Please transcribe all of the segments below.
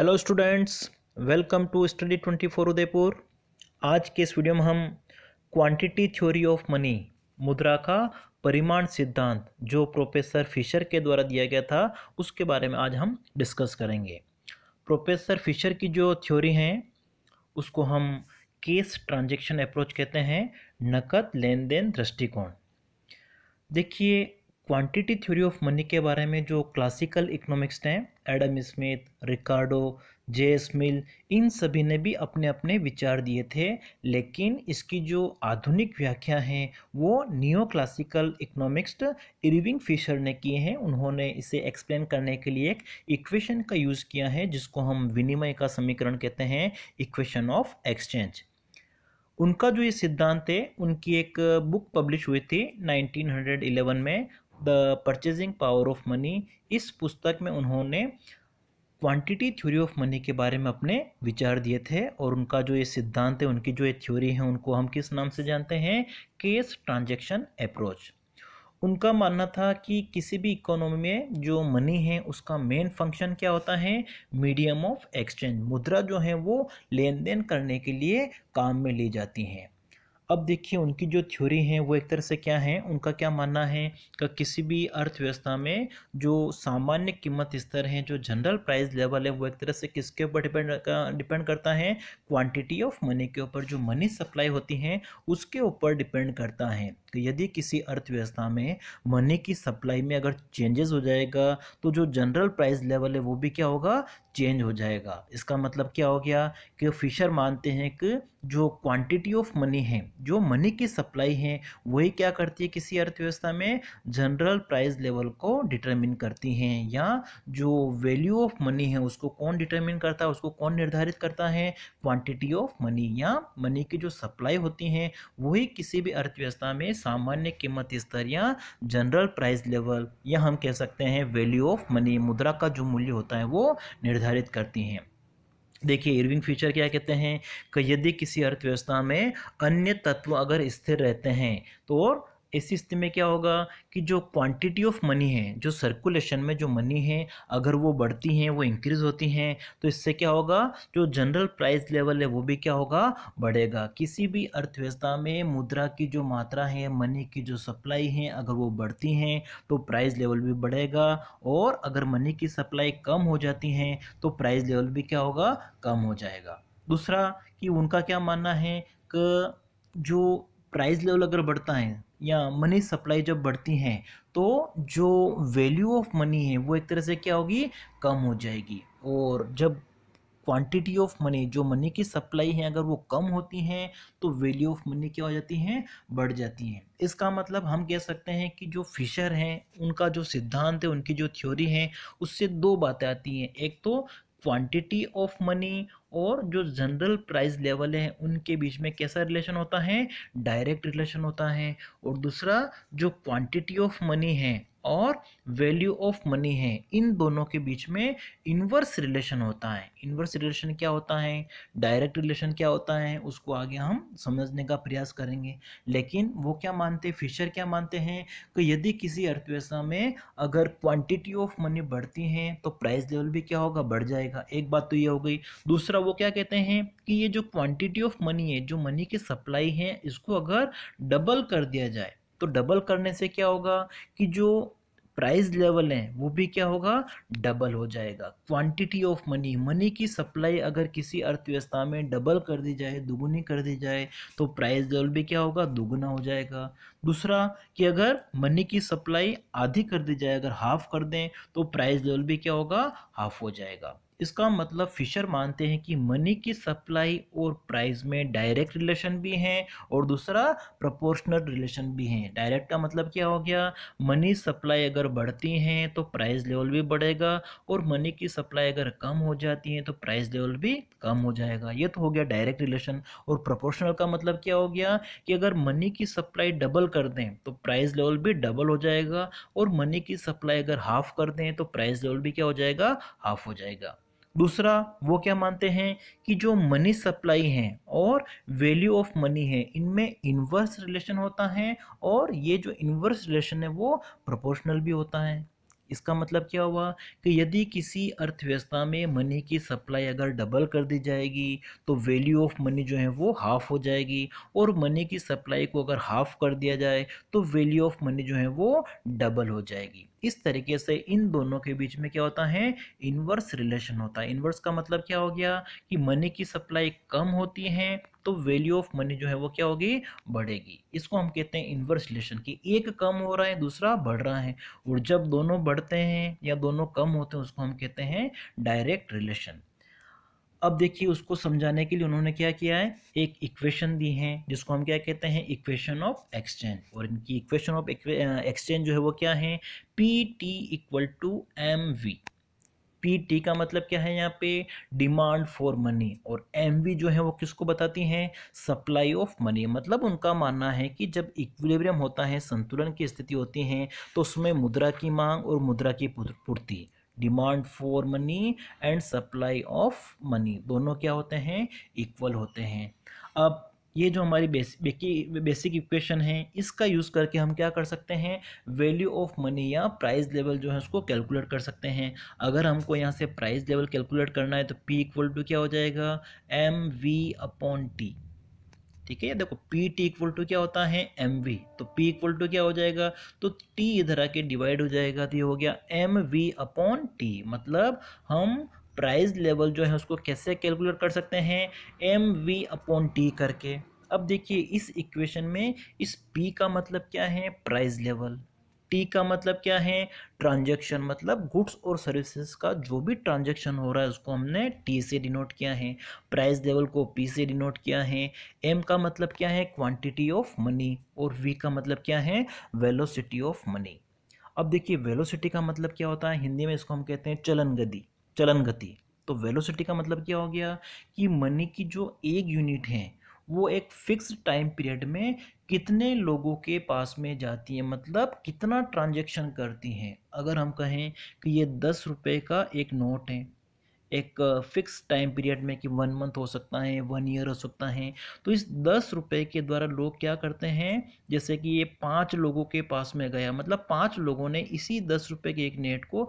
hello students welcome to study 24 Udaipur आज के इस वीडियो में हम क्वांटिटी थ्योरी ऑफ मनी मुद्रा का परिमाण सिद्धांत जो प्रोफेसर फिशर के द्वारा दिया गया था उसके बारे में आज हम डिस्कस करेंगे प्रोफेसर फिशर की जो थ्योरी हैं उसको हम केस ट्रांजेक्शन अप्रोच कहते हैं नकद लेन देन दृष्टिकोण देखिए क्वांटिटी थ्योरी ऑफ मनी के बारे में जो क्लासिकल इकोनॉमिक्स हैं Adam Smith Ricardo J S Mill इन सभी ने भी अपने अपने विचार दिए थे लेकिन इसकी जो आधुनिक व्याख्या है वो neo classical economics Irving Fisher ने किए हैं उन्होंने इसे एक्सप्लेन करने के लिए एक इक्वेशन का यूज़ किया है जिसको हम विनिमय का समीकरण कहते हैं इक्वेशन ऑफ एक्सचेंज उनका जो ये सिद्धांत है उनकी एक बुक पब्लिश हुई थी 1911 में the purchasing power of money इस पुस्तक में उन्होंने क्वांटिटी थ्योरी ऑफ मनी के बारे में अपने विचार दिए थे और उनका जो ये सिद्धांत है उनकी जो ये थ्योरी है उनको हम किस नाम से जानते हैं केस ट्रांजैक्शन अप्रोच उनका मानना था कि किसी भी इकोनॉमी में जो मनी है उसका मेन फंक्शन क्या होता है मीडियम ऑफ एक्सचेंज मुद्रा जो है वो लेन देन करने के लिए काम में ली जाती हैं अब देखिए उनकी जो थ्योरी है वो एक तरह से क्या है उनका क्या मानना है कि किसी भी अर्थव्यवस्था में जो सामान्य कीमत स्तर है जो जनरल प्राइस लेवल है वो एक तरह से किसके ऊपर डिपेंड डिपेंड करता है क्वांटिटी ऑफ मनी के ऊपर जो मनी सप्लाई होती है उसके ऊपर डिपेंड करता है यदि किसी अर्थव्यवस्था में मनी की सप्लाई में अगर चेंजेस हो जाएगा तो जो जनरल प्राइस लेवल है वो भी क्या होगा चेंज हो जाएगा इसका मतलब क्या हो गया कि फिशर मानते हैं कि जो क्वांटिटी ऑफ मनी है जो मनी की सप्लाई है वही क्या करती है किसी अर्थव्यवस्था में जनरल प्राइस लेवल को डिटरमिन करती हैं या जो वैल्यू ऑफ मनी है उसको कौन डिटरमिन करता है उसको कौन निर्धारित करता है क्वांटिटी ऑफ मनी या मनी की जो सप्लाई होती हैं वही किसी भी अर्थव्यवस्था में सामान्य कीमत स्तर या जनरल प्राइस लेवल या हम कह सकते हैं वैल्यू ऑफ मनी मुद्रा का जो मूल्य होता है वो निर्धारित करती हैं देखिए इरविंग फ्यूचर क्या कहते हैं कि यदि किसी अर्थव्यवस्था में अन्य तत्व अगर स्थिर रहते हैं तो इस स्थिति में क्या होगा कि जो क्वांटिटी ऑफ मनी है जो सर्कुलेशन में जो मनी है अगर वो बढ़ती हैं वो इंक्रीज़ होती हैं तो इससे क्या होगा जो जनरल प्राइस लेवल है वो भी क्या होगा बढ़ेगा किसी भी अर्थव्यवस्था में मुद्रा की जो मात्रा है मनी की जो सप्लाई है अगर वो बढ़ती हैं तो प्राइस लेवल भी बढ़ेगा और अगर मनी की सप्लाई कम हो जाती हैं तो प्राइस लेवल भी क्या होगा कम हो जाएगा दूसरा कि उनका क्या मानना है कि जो प्राइस लेवल अगर बढ़ता है या मनी सप्लाई जब बढ़ती हैं तो जो वैल्यू ऑफ मनी है वो एक तरह से क्या होगी कम हो जाएगी और जब क्वांटिटी ऑफ मनी जो मनी की सप्लाई है अगर वो कम होती हैं तो वैल्यू ऑफ मनी क्या हो जाती हैं बढ़ जाती हैं इसका मतलब हम कह सकते हैं कि जो फिशर हैं उनका जो सिद्धांत है उनकी जो थ्योरी है उससे दो बातें आती हैं एक तो क्वांटिटी ऑफ मनी और जो जनरल प्राइस लेवल हैं उनके बीच में कैसा रिलेशन होता है डायरेक्ट रिलेशन होता है और दूसरा जो क्वांटिटी ऑफ मनी है और वैल्यू ऑफ मनी है इन दोनों के बीच में इन्वर्स रिलेशन होता है इन्वर्स रिलेशन क्या होता है डायरेक्ट रिलेशन क्या होता है उसको आगे हम समझने का प्रयास करेंगे लेकिन वो क्या मानते हैं फीचर क्या मानते हैं कि यदि किसी अर्थव्यवस्था में अगर क्वांटिटी ऑफ मनी बढ़ती है तो प्राइस लेवल भी क्या होगा बढ़ जाएगा एक बात तो ये हो गई दूसरा वो क्या कहते हैं कि ये जो क्वान्टिटी ऑफ मनी है जो मनी की सप्लाई है इसको अगर डबल कर दिया जाए तो डबल करने से क्या होगा कि जो प्राइस लेवल है वो भी क्या होगा डबल हो जाएगा क्वांटिटी ऑफ मनी मनी की सप्लाई अगर किसी अर्थव्यवस्था में डबल कर दी जाए दुगुनी कर दी जाए तो प्राइस लेवल भी क्या होगा दुगुना हो जाएगा दूसरा कि अगर मनी की सप्लाई आधी कर दी जाए अगर हाफ कर दें तो प्राइस लेवल भी क्या होगा हाफ हो जाएगा इसका मतलब फिशर मानते हैं कि मनी की सप्लाई और प्राइस में डायरेक्ट रिलेशन भी हैं और दूसरा प्रोपोर्शनल रिलेशन भी हैं डायरेक्ट का मतलब क्या हो गया मनी सप्लाई अगर बढ़ती हैं तो प्राइस लेवल भी बढ़ेगा और मनी की सप्लाई अगर कम हो जाती है तो प्राइस लेवल भी कम हो जाएगा ये तो हो गया डायरेक्ट रिलेशन और प्रोपोर्शनल का मतलब क्या हो गया कि अगर मनी की सप्लाई डबल कर दें तो प्राइस लेवल भी डबल हो जाएगा और मनी की सप्लाई अगर हाफ कर दें तो प्राइस लेवल भी क्या हो जाएगा हाफ हो जाएगा दूसरा वो क्या मानते हैं कि जो मनी सप्लाई है और वैल्यू ऑफ मनी है इनमें इन्वर्स रिलेशन होता है और ये जो इन्वर्स रिलेशन है वो प्रोपोर्शनल भी होता है इसका मतलब क्या हुआ कि यदि किसी अर्थव्यवस्था में मनी की सप्लाई अगर डबल कर दी जाएगी तो वैल्यू ऑफ मनी जो है वो हाफ हो जाएगी और मनी की सप्लाई को अगर हाफ कर दिया जाए तो वैल्यू ऑफ मनी जो है वो डबल हो जाएगी इस तरीके से इन दोनों के बीच में क्या होता है इन्वर्स रिलेशन होता है इन्वर्स का मतलब क्या हो गया कि मनी की सप्लाई कम होती है तो वैल्यू ऑफ मनी जो है वो क्या होगी बढ़ेगी इसको हम कहते हैं इन्वर्स रिलेशन कि एक कम हो रहा है दूसरा बढ़ रहा है और जब दोनों बढ़ते हैं या दोनों कम होते हैं उसको हम कहते हैं डायरेक्ट रिलेशन अब देखिए उसको समझाने के लिए उन्होंने क्या किया है एक इक्वेशन दी है जिसको हम क्या कहते हैं इक्वेशन ऑफ एक्सचेंज और इनकी इक्वेशन ऑफ एक्सचेंज जो है वो क्या है P T equal to M V P T का मतलब क्या है यहाँ पे डिमांड फॉर मनी और एम वी जो है वो किसको बताती हैं सप्लाई ऑफ मनी मतलब उनका मानना है कि जब इक्विलिब्रियम होता है संतुलन की स्थिति होती है तो उसमें मुद्रा की मांग और मुद्रा की पूर्ति demand for money and supply of money दोनों क्या होते हैं इक्वल होते हैं अब ये जो हमारी बेसिक बेसिक इक्वेशन है इसका यूज़ करके हम क्या कर सकते हैं वैल्यू ऑफ मनी या प्राइस लेवल जो है उसको कैलकुलेट कर सकते हैं अगर हमको यहाँ से प्राइस लेवल कैलकुलेट करना है तो पी इक्वल टू क्या हो जाएगा एम वी अपॉन टी ठीक है देखो पी टी इक्वल टू क्या होता है एम वी तो पी इक्वल टू क्या हो जाएगा तो टी इधर आके डिवाइड हो जाएगा तो ये हो गया एम वी अपॉन टी मतलब हम प्राइस लेवल जो है उसको कैसे कैलकुलेट कर सकते हैं एम वी अपॉन टी करके अब देखिए इस इक्वेशन में इस पी का मतलब क्या है प्राइस लेवल टी का मतलब क्या है ट्रांजेक्शन मतलब गुड्स और सर्विसेज का जो भी ट्रांजेक्शन हो रहा है उसको हमने टी से डिनोट किया है प्राइस लेवल को पी से डिनोट किया है एम का मतलब क्या है क्वांटिटी ऑफ मनी और वी का मतलब क्या है वेलोसिटी ऑफ मनी अब देखिए वेलोसिटी का मतलब क्या होता है हिंदी में इसको हम कहते हैं चलन गति चलन गति तो वेलोसिटी का मतलब क्या हो गया कि मनी की जो एक यूनिट है वो एक फिक्स टाइम पीरियड में कितने लोगों के पास में जाती है मतलब कितना ट्रांजेक्शन करती हैं अगर हम कहें कि ये दस रुपये का एक नोट है एक फिक्स टाइम पीरियड में कि वन मंथ हो सकता है वन ईयर हो सकता है तो इस दस रुपये के द्वारा लोग क्या करते हैं जैसे कि ये पाँच लोगों के पास में गया मतलब पाँच लोगों ने इसी दस रुपये के एक नेट को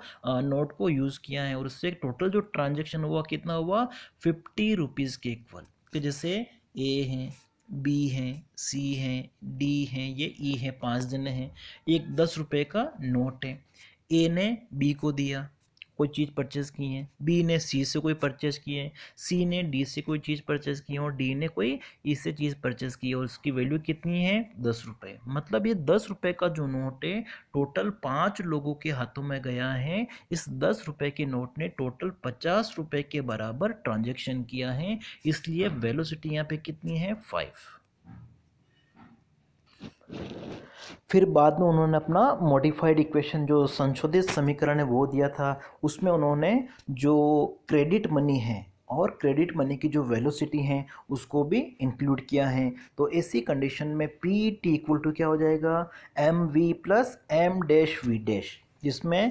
नोट को यूज़ किया है और उससे टोटल जो ट्रांजेक्शन हुआ कितना हुआ फिफ्टी रुपीज़ के इक्वल तो जैसे ए हैं बी हैं सी हैं डी हैं ये ई e हैं पाँच जने हैं एक दस रुपये का नोट है ए ने बी को दिया कोई चीज़ परचेस की है बी ने सी से कोई परचेस की है सी ने डी से कोई चीज़ परचेस की है और डी ने कोई ई से चीज़ परचेस की है और उसकी वैल्यू कितनी है दस रुपये मतलब ये दस रुपये का जो नोट है टोटल पाँच लोगों के हाथों में गया है इस दस रुपये के नोट ने टोटल पचास रुपये के बराबर ट्रांजेक्शन किया है इसलिए वेलोसिटी यहाँ पर कितनी है फाइव फिर बाद में उन्होंने अपना मॉडिफाइड इक्वेशन जो संशोधित समीकरण है वो दिया था उसमें उन्होंने जो क्रेडिट मनी है और क्रेडिट मनी की जो वेलोसिटी है उसको भी इंक्लूड किया है तो ऐसी कंडीशन में पी टी इक्वल टू क्या हो जाएगा M V plus M dash V dash जिसमें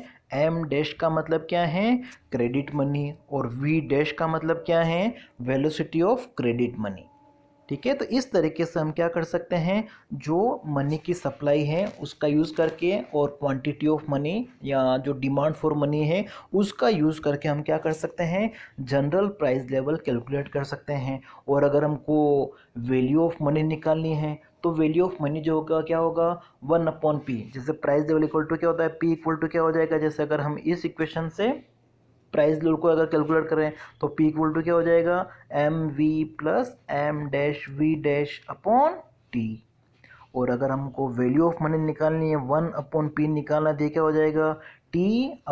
एम डैश का मतलब क्या है क्रेडिट मनी और वी डैश का मतलब क्या है वेलोसिटी ऑफ क्रेडिट मनी ठीक है तो इस तरीके से हम क्या कर सकते हैं जो मनी की सप्लाई है उसका यूज़ करके और क्वांटिटी ऑफ मनी या जो डिमांड फॉर मनी है उसका यूज़ करके हम क्या कर सकते हैं जनरल प्राइस लेवल कैलकुलेट कर सकते हैं और अगर हमको वैल्यू ऑफ मनी निकालनी है तो वैल्यू ऑफ मनी जो होगा क्या होगा वन अपॉन पी जैसे प्राइस लेवल इक्वल टू क्या होता है पी इक्वल टू क्या हो जाएगा जैसे अगर हम इस इक्वेशन से प्राइस लोड को अगर कैलकुलेट करें तो पीक वोल्टू क्या हो जाएगा M V plus M dash V dash upon T और अगर हमको वैल्यू ऑफ मनी निकालनी है वन अपॉन पी निकालना तो क्या हो जाएगा T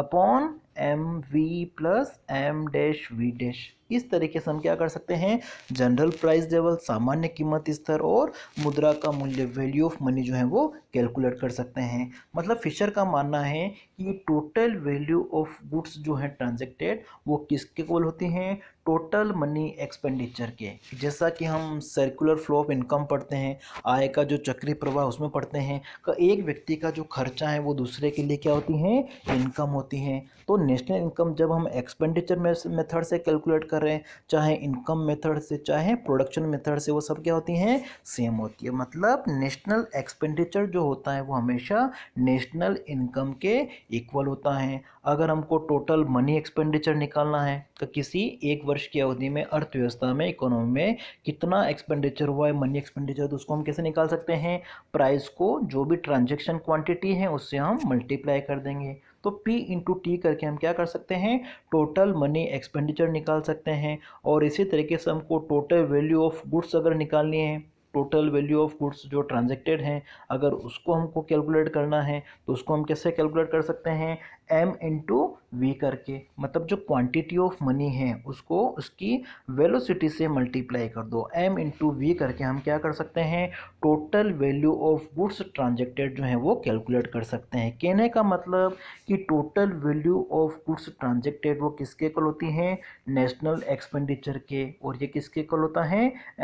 upon M V plus M dash V dash इस तरीके से हम क्या कर सकते हैं जनरल प्राइस लेवल सामान्य कीमत स्तर और मुद्रा का मूल्य वैल्यू ऑफ मनी जो है वो कैलकुलेट कर सकते हैं मतलब फिशर का मानना है कि टोटल वैल्यू ऑफ गुड्स जो है ट्रांजेक्टेड वो किसके कोल होती हैं टोटल मनी एक्सपेंडिचर के जैसा कि हम सर्कुलर फ्लो ऑफ इनकम पढ़ते हैं आय का जो चक्री प्रवाह उसमें पढ़ते हैं का तो एक व्यक्ति का जो खर्चा है वो दूसरे के लिए क्या होती है इनकम होती है तो नेशनल इनकम जब हम एक्सपेंडिचर मेथड से कैलकुलेट कर कर रहे हैं चाहे इनकम मेथड से चाहे प्रोडक्शन मेथड से वो सब क्या होती हैं सेम होती है मतलब नेशनल एक्सपेंडिचर जो होता है वो हमेशा नेशनल इनकम के इक्वल होता है अगर हमको टोटल मनी एक्सपेंडिचर निकालना है तो किसी एक वर्ष की अवधि में अर्थव्यवस्था में इकोनॉमी में कितना एक्सपेंडिचर हुआ है मनी एक्सपेंडिचर तो उसको हम कैसे निकाल सकते हैं प्राइस को जो भी ट्रांजेक्शन क्वान्टिटी है उससे हम मल्टीप्लाई कर देंगे तो पी इंटू टी करके हम क्या कर सकते हैं टोटल मनी एक्सपेंडिचर निकाल सकते हैं और इसी तरीके से हमको टोटल वैल्यू ऑफ गुड्स अगर निकालनी है टोटल वैल्यू ऑफ गुड्स जो ट्रांजेक्टेड हैं अगर उसको हमको कैलकुलेट करना है तो उसको हम कैसे कैलकुलेट कर सकते हैं एम इंटू वी करके मतलब जो क्वांटिटी ऑफ मनी है उसको उसकी वेलोसिटी से मल्टीप्लाई कर दो एम इंटू वी करके हम क्या कर सकते हैं total value of goods transacted जो है वो कैलकुलेट कर सकते हैं कहने का मतलब कि total value of goods transacted वो किसके कल होती हैं नेशनल एक्सपेंडिचर के और ये किसके कल होता है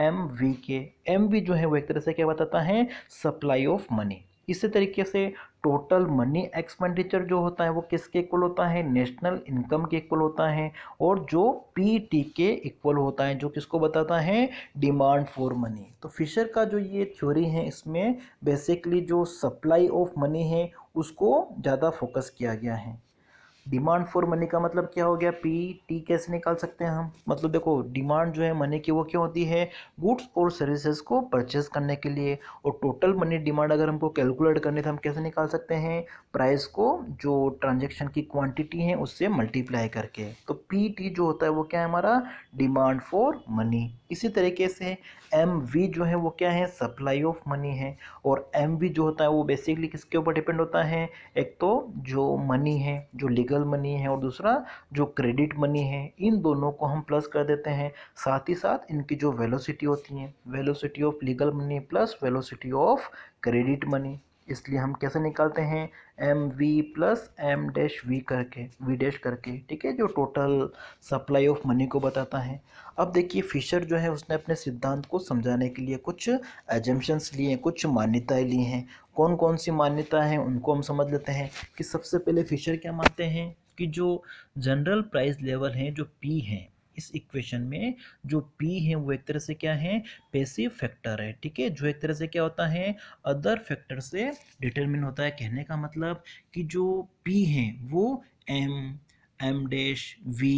एम वी के एम भी जो है वो एक तरह से क्या बताता है सप्लाई ऑफ मनी इसी तरीके से टोटल मनी एक्सपेंडिचर जो होता है वो किसके इक्वल होता है नेशनल इनकम के इक्वल होता है और जो पीटी के इक्वल होता है जो किसको बताता है डिमांड फॉर मनी तो फिशर का जो ये थ्योरी है इसमें बेसिकली जो सप्लाई ऑफ मनी है उसको ज़्यादा फोकस किया गया है डिमांड फॉर मनी का मतलब क्या हो गया पी टी कैसे निकाल सकते हैं हम मतलब देखो डिमांड जो है मनी की वो क्या होती है गुड्स और सर्विसेज को परचेज करने के लिए और टोटल मनी डिमांड अगर हमको कैलकुलेट करने तो हम कैसे निकाल सकते हैं प्राइस को जो ट्रांजेक्शन की क्वांटिटी है उससे मल्टीप्लाई करके तो पी टी जो होता है वो क्या है हमारा डिमांड फॉर मनी इसी तरीके से एम वी जो है वो क्या है सप्लाई ऑफ मनी है और एम वी जो होता है वो बेसिकली किसके ऊपर डिपेंड होता है एक तो जो मनी है जो लीगल लीगल मनी है और दूसरा जो क्रेडिट मनी है इन दोनों को हम प्लस कर देते हैं साथ ही साथ इनकी जो वेलोसिटी होती है velocity of legal money plus velocity of credit money इसलिए हम कैसे निकालते हैं M V plus M dash V करके वी डैश करके ठीक है जो टोटल सप्लाई ऑफ मनी को बताता है अब देखिए फिशर जो है उसने अपने सिद्धांत को समझाने के लिए कुछ एजम्पन्स लिए हैं कुछ मान्यताएं ली हैं कौन कौन सी मान्यताएं हैं उनको हम समझ लेते हैं कि सबसे पहले फिशर क्या मानते हैं कि जो जनरल प्राइस लेवल हैं जो पी हैं इस इक्वेशन में जो पी है वो एक तरह से क्या है पैसिव फैक्टर है ठीक है जो एक तरह से क्या होता है अदर फैक्टर से डिटरमिन होता है कहने का मतलब कि जो पी है वो M M dash V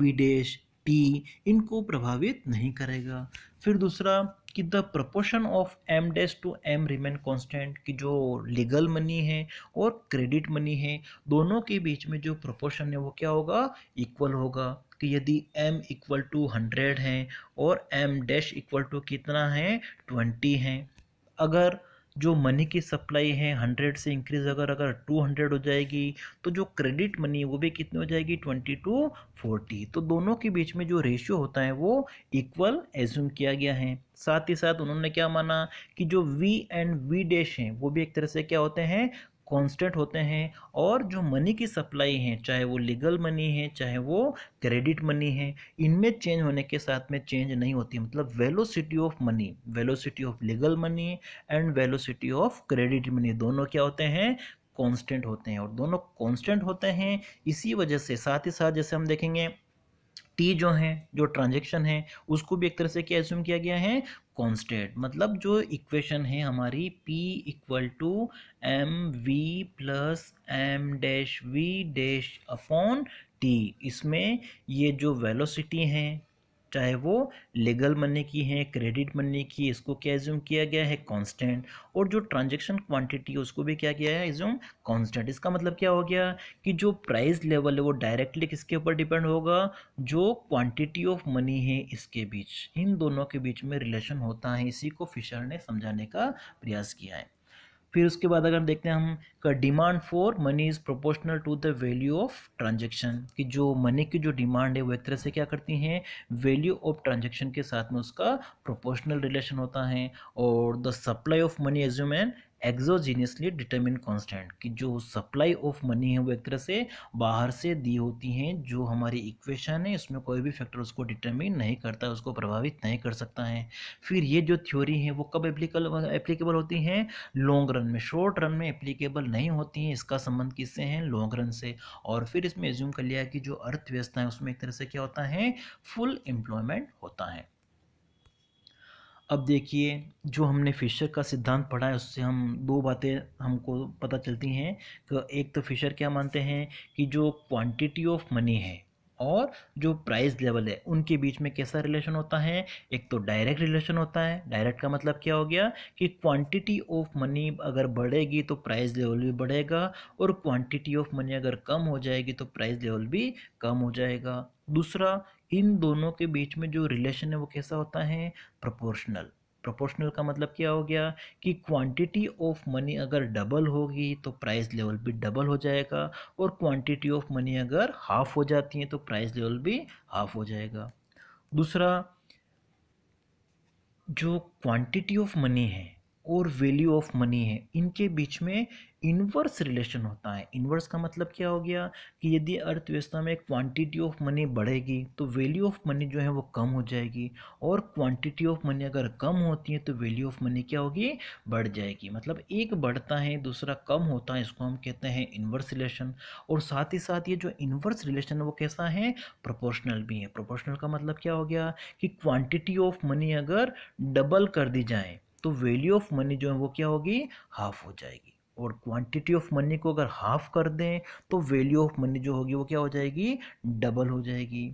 V dash T इनको प्रभावित नहीं करेगा फिर दूसरा कि the proportion of M dash to M remain constant कि जो लीगल मनी है और क्रेडिट मनी है दोनों के बीच में जो प्रपोर्शन है वो क्या होगा इक्वल होगा कि यदि m इक्वल टू हंड्रेड है और m डैश इक्वल टू कितना है ट्वेंटी है अगर जो मनी की सप्लाई है हंड्रेड से इंक्रीज अगर अगर टू हंड्रेड हो जाएगी तो जो क्रेडिट मनी वो भी कितनी हो जाएगी ट्वेंटी टू फोर्टी तो दोनों के बीच में जो रेशियो होता है वो इक्वल एज्यूम किया गया है साथ ही साथ उन्होंने क्या माना कि जो वी एंड वी डैश हैं वो भी एक तरह से क्या होते हैं कांस्टेंट होते हैं और जो मनी की सप्लाई है चाहे वो लीगल मनी है चाहे वो क्रेडिट मनी है इनमें चेंज होने के साथ में चेंज नहीं होती मतलब velocity of money velocity of legal money and velocity of credit money दोनों क्या होते हैं कांस्टेंट होते हैं और दोनों कांस्टेंट होते हैं इसी वजह से साथ ही साथ जैसे हम देखेंगे टी जो है जो ट्रांजेक्शन है उसको भी एक तरह से क्या एज्यूम किया गया है कॉन्स्टेंट मतलब जो इक्वेशन है हमारी P equal to M V plus M dash V dash upon T इसमें ये जो वेलोसिटी है चाहे वो लीगल मनी की है क्रेडिट मनी की इसको क्या एज्यूम किया गया है कांस्टेंट और जो ट्रांजैक्शन क्वांटिटी है उसको भी क्या किया है एज्यूम कांस्टेंट इसका मतलब क्या हो गया कि जो प्राइस लेवल है वो डायरेक्टली किसके ऊपर डिपेंड होगा जो क्वांटिटी ऑफ मनी है इसके बीच इन दोनों के बीच में रिलेशन होता है इसी को फिशर ने समझाने का प्रयास किया है फिर उसके बाद अगर देखते हैं हम का demand for money is proportional to the value of transaction कि जो मनी की जो डिमांड है वो एक तरह से क्या करती हैं वैल्यू ऑफ ट्रांजेक्शन के साथ में उसका प्रोपोर्शनल रिलेशन होता है और the supply of money assume and exogenously determine constant कि जो सप्लाई ऑफ मनी है वो एक तरह से बाहर से दी होती हैं जो हमारी इक्वेशन है इसमें कोई भी फैक्टर उसको डिटर्मिन नहीं करता उसको प्रभावित नहीं कर सकता है फिर ये जो थ्योरी है वो कब एप्लीकल एप्लीकेबल होती हैं लॉन्ग रन में शॉर्ट रन में एप्लीकेबल नहीं होती हैं इसका संबंध किससे हैं लॉन्ग रन से और फिर इसमें एज्यूम कर लिया कि जो अर्थव्यवस्था है उसमें एक तरह से क्या होता है फुल एम्प्लॉयमेंट होता है अब देखिए जो हमने फिशर का सिद्धांत पढ़ा है उससे हम दो बातें हमको पता चलती हैं कि एक तो फिशर क्या मानते हैं कि जो क्वांटिटी ऑफ मनी है और जो प्राइस लेवल है उनके बीच में कैसा रिलेशन होता है एक तो डायरेक्ट रिलेशन होता है डायरेक्ट का मतलब क्या हो गया कि क्वांटिटी ऑफ मनी अगर बढ़ेगी तो प्राइस लेवल भी बढ़ेगा और क्वांटिटी ऑफ मनी अगर कम हो जाएगी तो प्राइस लेवल भी कम हो जाएगा दूसरा इन दोनों के बीच में जो रिलेशन है वो कैसा होता है प्रोपोर्शनल प्रोपोर्शनल का मतलब क्या हो गया कि क्वांटिटी ऑफ मनी अगर डबल होगी तो प्राइस लेवल भी डबल हो जाएगा और क्वांटिटी ऑफ मनी अगर हाफ हो जाती है तो प्राइस लेवल भी हाफ हो जाएगा दूसरा जो क्वांटिटी ऑफ मनी है और वैल्यू ऑफ मनी है इनके बीच में इन्वर्स रिलेशन होता है इन्वर्स का मतलब क्या हो गया कि यदि अर्थव्यवस्था में क्वांटिटी ऑफ मनी बढ़ेगी तो वैल्यू ऑफ मनी जो है वो कम हो जाएगी और क्वांटिटी ऑफ मनी अगर कम होती है तो वैल्यू ऑफ मनी क्या होगी बढ़ जाएगी मतलब एक बढ़ता है दूसरा कम होता है इसको हम कहते हैं इन्वर्स रिलेशन और साथ ही साथ ये जो इन्वर्स रिलेशन है वो कैसा है प्रोपोर्शनल भी है प्रोपोर्शनल का मतलब क्या हो गया कि क्वान्टिटी ऑफ मनी अगर डबल कर दी जाए तो वैल्यू ऑफ मनी जो है वो क्या होगी हाफ हो जाएगी और क्वांटिटी ऑफ मनी को अगर हाफ कर दें तो वैल्यू ऑफ मनी जो होगी वो क्या हो जाएगी डबल हो जाएगी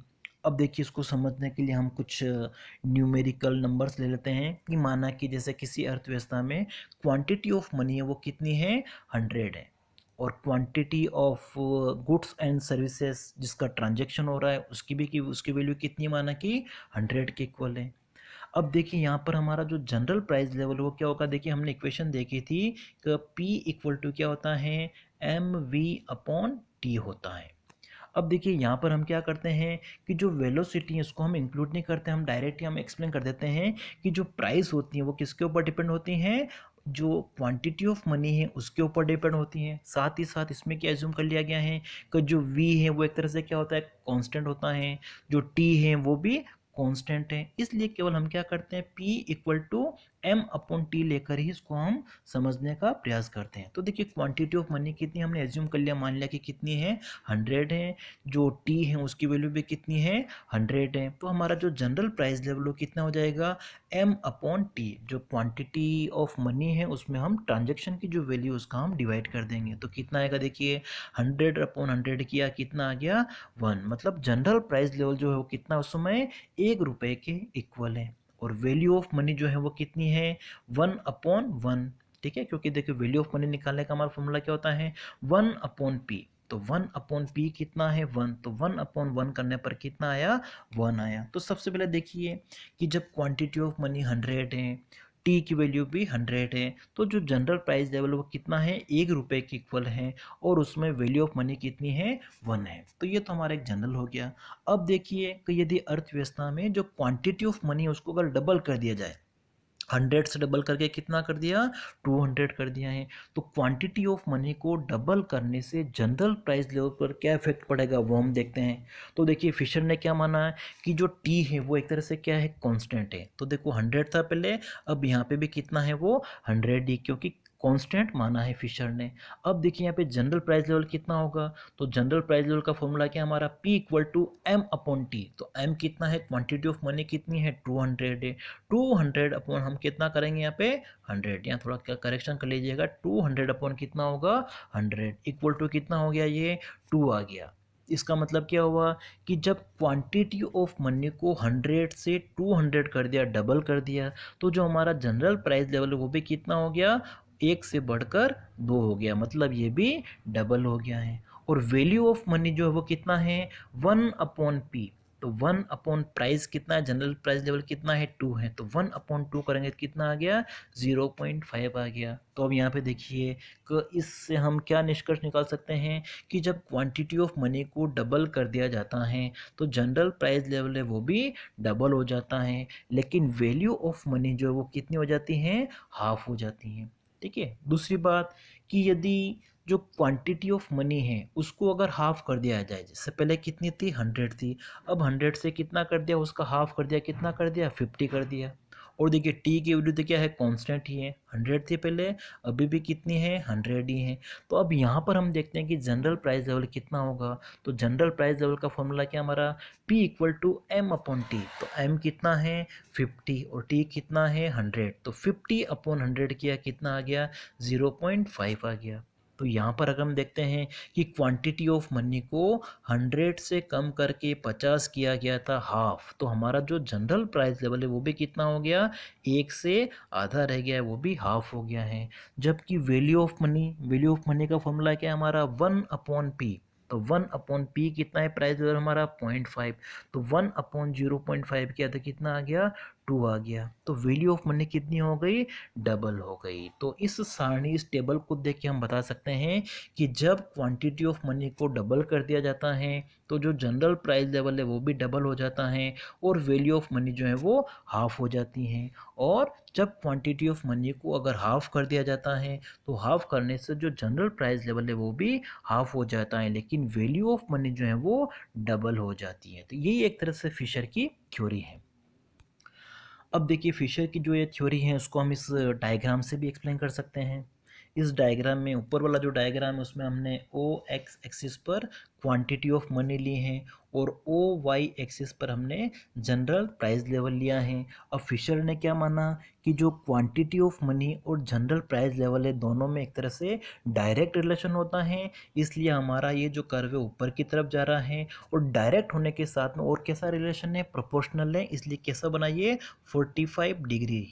अब देखिए इसको समझने के लिए हम कुछ न्यूमेरिकल नंबर्स ले लेते हैं कि माना कि जैसे किसी अर्थव्यवस्था में क्वांटिटी ऑफ मनी है वो कितनी है हंड्रेड है और quantity of goods and services जिसका ट्रांजेक्शन हो रहा है उसकी भी की उसकी वैल्यू कितनी माना कि हंड्रेड के इक्वल है अब देखिए यहाँ पर हमारा जो जनरल प्राइस लेवल वो क्या होगा देखिए हमने इक्वेशन देखी थी कि पी इक्वल टू क्या होता है एम वी अपॉन टी होता है अब देखिए यहाँ पर हम क्या करते हैं कि जो वेलोसिटी है उसको हम इंक्लूड नहीं करते हम डायरेक्टली हम एक्सप्लेन कर देते हैं कि जो प्राइस होती है वो किसके ऊपर डिपेंड होती हैं जो क्वांटिटी ऑफ मनी है उसके ऊपर डिपेंड होती हैं साथ ही साथ इसमें क्या एज्यूम कर लिया गया है कि जो वी है वो एक तरह से क्या होता है कांस्टेंट होता है जो टी है वो भी कांस्टेंट है इसलिए केवल हम क्या करते हैं P equal to M upon T लेकर ही इसको हम समझने का प्रयास करते हैं तो देखिए क्वांटिटी ऑफ मनी कितनी हमने एज्यूम कर लिया मान लिया कि कितनी है हंड्रेड है जो टी है उसकी वैल्यू भी कितनी है हंड्रेड है तो हमारा जो जनरल प्राइस लेवल वो कितना हो जाएगा एम अपॉन टी जो क्वांटिटी ऑफ मनी है उसमें हम ट्रांजेक्शन की जो वैल्यू उसका हम डिवाइड कर देंगे तो कितना आएगा देखिए हंड्रेड अपॉन हंड्रेड किया कितना आ गया वन मतलब जनरल प्राइस लेवल जो है वो कितना उस समय एक रुपये के इक्वल है और वैल्यू ऑफ मनी जो है वो कितनी है वन अपॉन वन ठीक है क्योंकि देखिए वैल्यू ऑफ मनी निकालने का हमारा फॉर्मूला क्या होता है वन अपॉन पी तो वन अपॉन पी कितना है वन तो वन अपॉन वन करने पर कितना आया वन आया तो सबसे पहले देखिए कि जब क्वांटिटी ऑफ मनी हंड्रेड है टी की वैल्यू भी हंड्रेड है तो जो जनरल प्राइस लेवल वो कितना है एक रुपये के इक्वल है और उसमें वैल्यू ऑफ मनी कितनी है वन है तो ये तो हमारा एक जनरल हो गया अब देखिए कि यदि अर्थव्यवस्था में जो क्वांटिटी ऑफ मनी उसको अगर डबल कर दिया जाए हंड्रेड से डबल करके कितना कर दिया टू हंड्रेड कर दिया है तो क्वांटिटी ऑफ मनी को डबल करने से जनरल प्राइस लेवल पर क्या इफेक्ट पड़ेगा वो हम देखते हैं तो देखिए फिशर ने क्या माना है कि जो टी है वो एक तरह से क्या है कॉन्स्टेंट है तो देखो हंड्रेड था पहले अब यहाँ पे भी कितना है वो हंड्रेड ही क्योंकि कांस्टेंट माना है फिशर ने अब देखिए यहाँ पे जनरल प्राइस लेवल कितना होगा तो जनरल प्राइस लेवल का फॉर्मूला क्या हमारा P equal to M upon T तो एम कितना है क्वांटिटी ऑफ मनी कितनी है टू हंड्रेड है टू हंड्रेड अपॉन हम कितना करेंगे यहाँ पे हंड्रेड यहाँ थोड़ा क्या करेक्शन कर लीजिएगा टू हंड्रेड अपॉन कितना होगा हंड्रेड इक्वल टू कितना हो गया ये टू आ गया इसका मतलब क्या हुआ कि जब क्वांटिटी ऑफ मनी को 100 से 200 कर दिया डबल कर दिया तो जो हमारा जनरल प्राइस लेवल वो भी कितना हो गया एक से बढ़कर दो हो गया मतलब ये भी डबल हो गया है और वैल्यू ऑफ मनी जो है वो कितना है वन अपॉन पी तो वन अपॉन प्राइस कितना है जनरल प्राइस लेवल कितना है टू है तो वन अपॉन टू करेंगे तो कितना आ गया ज़ीरो पॉइंट फाइव आ गया तो अब यहाँ पे देखिए कि इससे हम क्या निष्कर्ष निकाल सकते हैं कि जब क्वांटिटी ऑफ मनी को डबल कर दिया जाता है तो जनरल प्राइस लेवल है वो भी डबल हो जाता है लेकिन वैल्यू ऑफ मनी जो है वो कितनी हो जाती है हाफ हो जाती है ठीक है दूसरी बात कि यदि जो क्वांटिटी ऑफ मनी है उसको अगर हाफ़ कर दिया जाए जिससे पहले कितनी थी हंड्रेड थी अब हंड्रेड से कितना कर दिया उसका हाफ़ कर दिया कितना कर दिया फिफ्टी कर दिया और देखिए टी की वैल्यू तो क्या है कांस्टेंट ही है हंड्रेड थी पहले अभी भी कितनी है हंड्रेड ही है तो अब यहाँ पर हम देखते हैं कि जनरल प्राइस लेवल कितना होगा तो जनरल प्राइस लेवल का फॉर्मूला क्या हमारा P equal to M upon T तो एम कितना है फिफ्टी और टी कितना है हंड्रेड तो फिफ्टी अपॉन हंड्रेड किया कितना आ गया ज़ीरो पॉइंट फाइव आ गया तो यहाँ पर अगर हम देखते हैं कि क्वांटिटी ऑफ मनी को हंड्रेड से कम करके पचास किया गया था हाफ तो हमारा जो जनरल प्राइस लेवल है वो भी कितना हो गया एक से आधा रह गया है वो भी हाफ हो गया है जबकि value of money value of money का फॉर्मूला क्या है हमारा वन अपॉन पी तो वन अपॉन पी कितना है प्राइस लेवल हमारा पॉइंट फाइव तो one upon zero point five किया था कितना आ गया टू आ गया तो वैल्यू ऑफ मनी कितनी हो गई डबल हो गई तो इस सारणी इस टेबल को देख के हम बता सकते हैं कि जब क्वांटिटी ऑफ मनी को डबल कर दिया जाता है तो जो जनरल प्राइस लेवल है वो भी डबल हो जाता है और वैल्यू ऑफ मनी जो है वो हाफ़ हो जाती हैं और जब क्वांटिटी ऑफ मनी को अगर हाफ़ कर दिया जाता है तो हाफ़ करने से जो जनरल प्राइस लेवल है वो भी हाफ़ हो जाता है लेकिन वैल्यू ऑफ मनी जो है वो डबल हो जाती है तो यही एक तरह से फिशर की थ्योरी है अब देखिए फिशर की जो ये थ्योरी है उसको हम इस डायग्राम से भी एक्सप्लेन कर सकते हैं इस डायग्राम में ऊपर वाला जो डायग्राम है उसमें हमने ओ एक्स एक्सिस पर क्वांटिटी ऑफ मनी ली है और ओ वाई एक्सिस पर हमने जनरल प्राइस लेवल लिया है अब फिशर ने क्या माना कि जो क्वांटिटी ऑफ मनी और जनरल प्राइस लेवल है दोनों में एक तरह से डायरेक्ट रिलेशन होता है इसलिए हमारा ये जो कर्व है ऊपर की तरफ जा रहा है और डायरेक्ट होने के साथ में और कैसा रिलेशन है प्रोपोर्शनल है इसलिए कैसा बनाइए फोर्टी फाइव डिग्री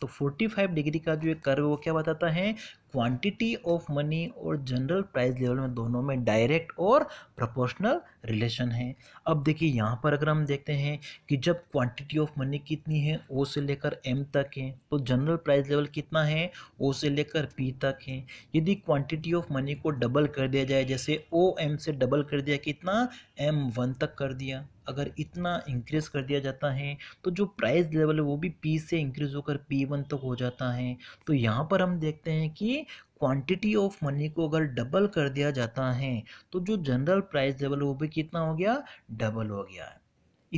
तो 45 डिग्री का जो एक कर्व वो क्या बताता है क्वांटिटी ऑफ मनी और जनरल प्राइस लेवल में दोनों में डायरेक्ट और प्रोपोर्शनल रिलेशन है अब देखिए यहाँ पर अगर हम देखते हैं कि जब क्वांटिटी ऑफ मनी कितनी है ओ से लेकर एम तक है तो जनरल प्राइस लेवल कितना है ओ से लेकर पी तक है यदि क्वांटिटी ऑफ मनी को डबल कर दिया जाए जैसे ओ एम से डबल कर दिया कितना एम वन तक कर दिया अगर इतना इंक्रीज़ कर दिया जाता है तो जो प्राइस लेवल है वो भी पी से इंक्रीज़ होकर पी वन तक हो जाता है तो यहाँ पर हम देखते हैं कि क्वांटिटी ऑफ मनी को अगर डबल कर दिया जाता है तो जो जनरल प्राइस लेवल वो भी कितना हो गया डबल हो गया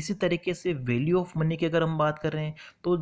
इसी तरीके से वैल्यू ऑफ मनी की अगर हम बात कर रहे हैं तो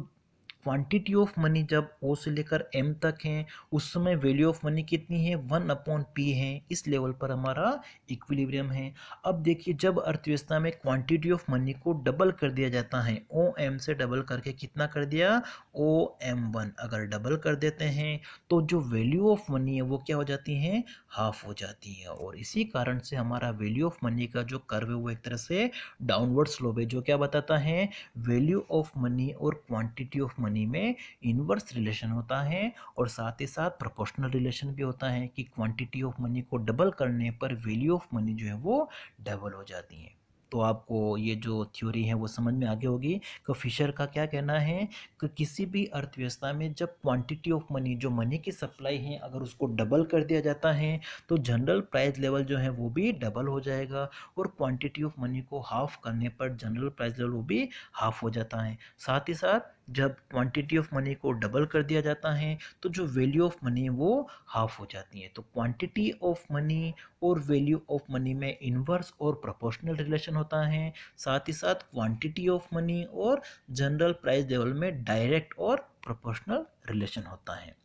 क्वांटिटी ऑफ मनी जब ओ से लेकर एम तक है उस समय वैल्यू ऑफ मनी कितनी है वन अपॉन पी है इस लेवल पर हमारा इक्विलिब्रियम है अब देखिए जब अर्थव्यवस्था में क्वांटिटी ऑफ मनी को डबल कर दिया जाता है ओ एम से डबल करके कितना कर दिया ओ एम वन अगर डबल कर देते हैं तो जो वैल्यू ऑफ मनी है वो क्या हो जाती है हाफ हो जाती है और इसी कारण से हमारा वैल्यू ऑफ मनी का जो कर्व है वो एक तरह से डाउनवर्ड स्लोब है जो क्या बताता है वैल्यू ऑफ मनी और क्वांटिटी ऑफ मनी मनी में इनवर्स रिलेशन होता है और साथ ही साथ प्रोपोर्शनल रिलेशन भी होता है कि क्वांटिटी ऑफ मनी को डबल करने पर वैल्यू ऑफ मनी जो है वो डबल हो जाती है तो आपको ये जो थ्योरी है वो समझ में आगे होगी कि फिशर का क्या कहना है कि किसी भी अर्थव्यवस्था में जब क्वांटिटी ऑफ मनी जो मनी की सप्लाई है अगर उसको डबल कर दिया जाता है तो जनरल प्राइस लेवल जो है वो भी डबल हो जाएगा और क्वांटिटी ऑफ मनी को हाफ करने पर जनरल प्राइस लेवल वो भी हाफ हो जाता है साथ ही साथ जब क्वांटिटी ऑफ मनी को डबल कर दिया जाता है तो जो वैल्यू ऑफ मनी वो हाफ हो जाती है तो क्वांटिटी ऑफ मनी और वैल्यू ऑफ मनी में इन्वर्स और प्रोपोर्शनल रिलेशन होता है साथ ही साथ क्वांटिटी ऑफ मनी और जनरल प्राइस लेवल में डायरेक्ट और प्रोपोर्शनल रिलेशन होता है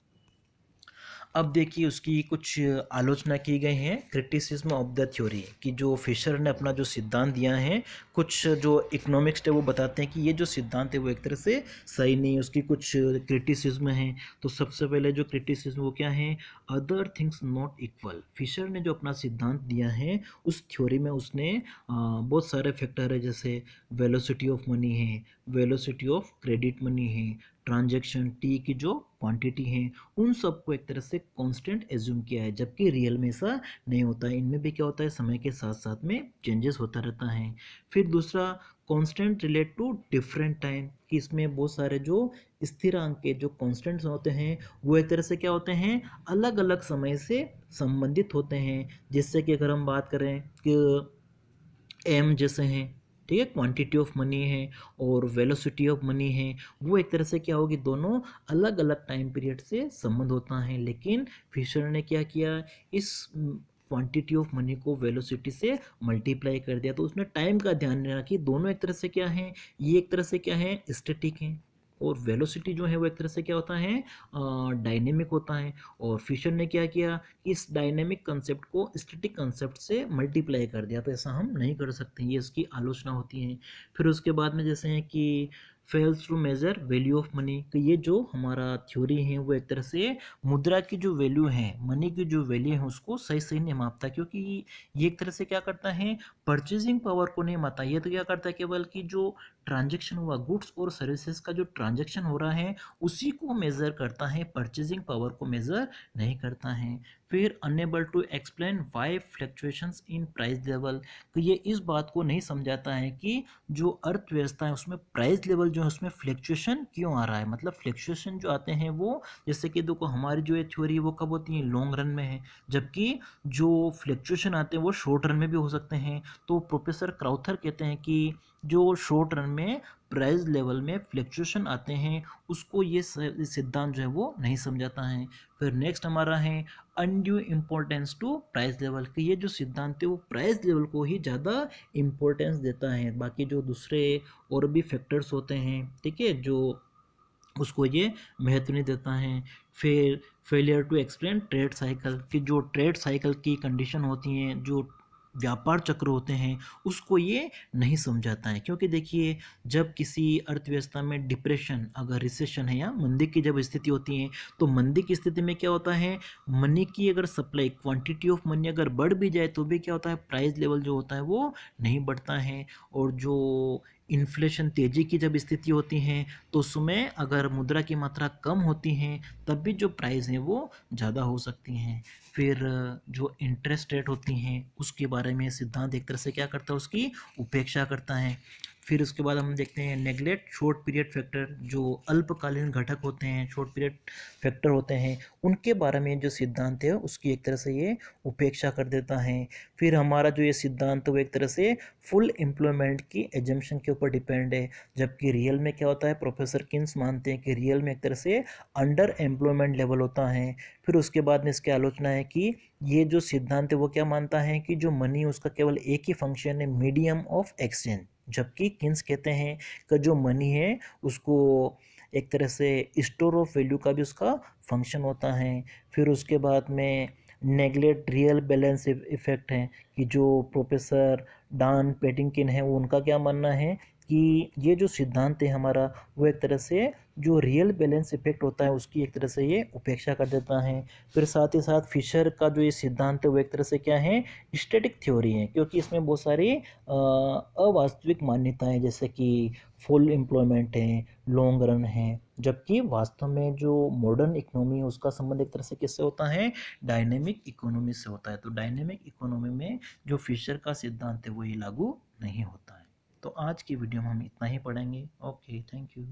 अब देखिए उसकी कुछ आलोचना की गई है क्रिटिसिज्म ऑफ द थ्योरी कि जो फिशर ने अपना जो सिद्धांत दिया है कुछ जो इकोनॉमिक्स है वो बताते हैं कि ये जो सिद्धांत है वो एक तरह से सही नहीं है उसकी कुछ क्रिटिसिज्म है तो सबसे पहले जो क्रिटिसिज्म वो क्या है other things not equal Fisher ने जो अपना सिद्धांत दिया है उस थ्योरी में उसने बहुत सारे फैक्टर है जैसे वेलोसिटी ऑफ मनी है वेलोसिटी ऑफ क्रेडिट मनी है ट्रांजेक्शन टी की जो क्वांटिटी है उन सबको एक तरह से कांस्टेंट एज्यूम किया है जबकि रियल में ऐसा नहीं होता है इनमें भी क्या होता है समय के साथ साथ में चेंजेस होता रहता है फिर दूसरा constant relate to different time कि इसमें बहुत सारे जो स्थिरांक के जो कांस्टेंट्स होते हैं वो एक तरह से क्या होते हैं अलग अलग समय से संबंधित होते हैं जिससे कि अगर हम बात करें कि एम जैसे हैं ठीक है क्वांटिटी ऑफ मनी है और वेलोसिटी ऑफ मनी है वो एक तरह से क्या होगी दोनों अलग अलग टाइम पीरियड से संबंध होता है लेकिन फिशर ने क्या किया इस क्वांटिटी ऑफ मनी को वेलोसिटी से मल्टीप्लाई कर दिया तो उसने टाइम का ध्यान रखा कि दोनों एक तरह से क्या है ये एक तरह से क्या है स्टेटिक है और वेलोसिटी जो है वो एक तरह से क्या होता है डायनेमिक होता है और फिशर ने क्या किया इस डायनेमिक कंसेप्ट को स्टेटिक कंसेप्ट से मल्टीप्लाई कर दिया तो ऐसा हम नहीं कर सकते ये इसकी आलोचना होती है फिर उसके बाद में जैसे हैं कि fails to measure value of money ये जो हमारा थ्योरी है वो एक तरह से मुद्रा की जो वैल्यू है मनी की जो वैल्यू है उसको सही सही नहीं मापता क्योंकि ये एक तरह से क्या करता है परचेजिंग पावर को नहीं मापता ये तो क्या करता है केवल कि जो ट्रांजेक्शन हुआ गुड्स और सर्विसेज का जो ट्रांजेक्शन हो रहा है उसी को मेज़र करता है परचेजिंग पावर को मेज़र नहीं करता है फिर unable to explain why fluctuation in price level तो ये इस बात को नहीं समझाता है कि जो अर्थव्यवस्था है उसमें प्राइस लेवल जो है उसमें फ्लक्चुएशन क्यों आ रहा है मतलब फ्लक्चुएशन जो आते हैं वो जैसे कि देखो हमारी जो ये थ्योरी है वो कब होती है लॉन्ग रन में है जबकि जो फ्लक्चुएशन आते हैं वो शॉर्ट रन में भी हो सकते हैं तो प्रोफेसर क्राउथर कहते हैं कि जो शॉर्ट रन में प्राइस लेवल में फ्लक्चुएशन आते हैं उसको ये सिद्धांत जो है वो नहीं समझाता है फिर नेक्स्ट हमारा है undue importance to price level के ये जो सिद्धांत है वो प्राइस लेवल को ही ज़्यादा इम्पोर्टेंस देता है बाकी जो दूसरे और भी फैक्टर्स होते हैं ठीक है जो उसको ये महत्व नहीं देता है फिर failure to explain trade cycle कि जो ट्रेड साइकिल की कंडीशन होती हैं जो व्यापार चक्र होते हैं उसको ये नहीं समझाता है क्योंकि देखिए जब किसी अर्थव्यवस्था में डिप्रेशन अगर रिसेशन है या मंदी की जब स्थिति होती है तो मंदी की स्थिति में क्या होता है मनी की अगर सप्लाई क्वांटिटी ऑफ मनी अगर बढ़ भी जाए तो भी क्या होता है प्राइस लेवल जो होता है वो नहीं बढ़ता है और जो इन्फ्लेशन तेज़ी की जब स्थिति होती है तो उसमें अगर मुद्रा की मात्रा कम होती है तब भी जो प्राइस हैं वो ज़्यादा हो सकती हैं फिर जो इंटरेस्ट रेट होती हैं उसके बारे में सिद्धांत एक तरह से क्या करता है उसकी उपेक्षा करता है फिर उसके बाद हम देखते हैं नेगलेक्ट शॉर्ट पीरियड फैक्टर जो अल्पकालीन घटक होते हैं शॉर्ट पीरियड फैक्टर होते हैं उनके बारे में जो सिद्धांत है उसकी एक तरह से ये उपेक्षा कर देता है फिर हमारा जो ये सिद्धांत है वो एक तरह से फुल एम्प्लॉयमेंट की एजम्पन के ऊपर डिपेंड है जबकि रियल में क्या होता है प्रोफेसर किन्स मानते हैं कि रियल में एक तरह से अंडर एम्प्लॉयमेंट लेवल होता है फिर उसके बाद में इसकी आलोचना है कि ये जो सिद्धांत है वो क्या मानता है कि जो मनी उसका केवल एक ही फंक्शन है मीडियम ऑफ एक्सचेंज जबकि किन्स कहते हैं कि जो मनी है उसको एक तरह से स्टोर ऑफ वैल्यू का भी उसका फंक्शन होता है फिर उसके बाद में नेगलेट रियल बैलेंस इफेक्ट है कि जो प्रोफेसर डान पेटिंगकिन है उनका क्या मानना है कि ये जो सिद्धांत है हमारा वो एक तरह से जो रियल बैलेंस इफेक्ट होता है उसकी एक तरह से ये उपेक्षा कर देता है फिर साथ ही साथ फिशर का जो ये सिद्धांत है वो एक तरह से क्या है स्टेटिक थ्योरी है क्योंकि इसमें बहुत सारी अवास्तविक मान्यताएं जैसे कि फुल एम्प्लॉयमेंट है लॉन्ग रन है जबकि वास्तव में जो मॉडर्न इकोनॉमी है उसका संबंध एक तरह से किससे होता है डायनेमिक इकोनॉमी से होता है तो डायनेमिक इकोनॉमी में जो फिशर का सिद्धांत है वो ये लागू नहीं होता तो आज की वीडियो में हम इतना ही पढ़ेंगे ओके थैंक यू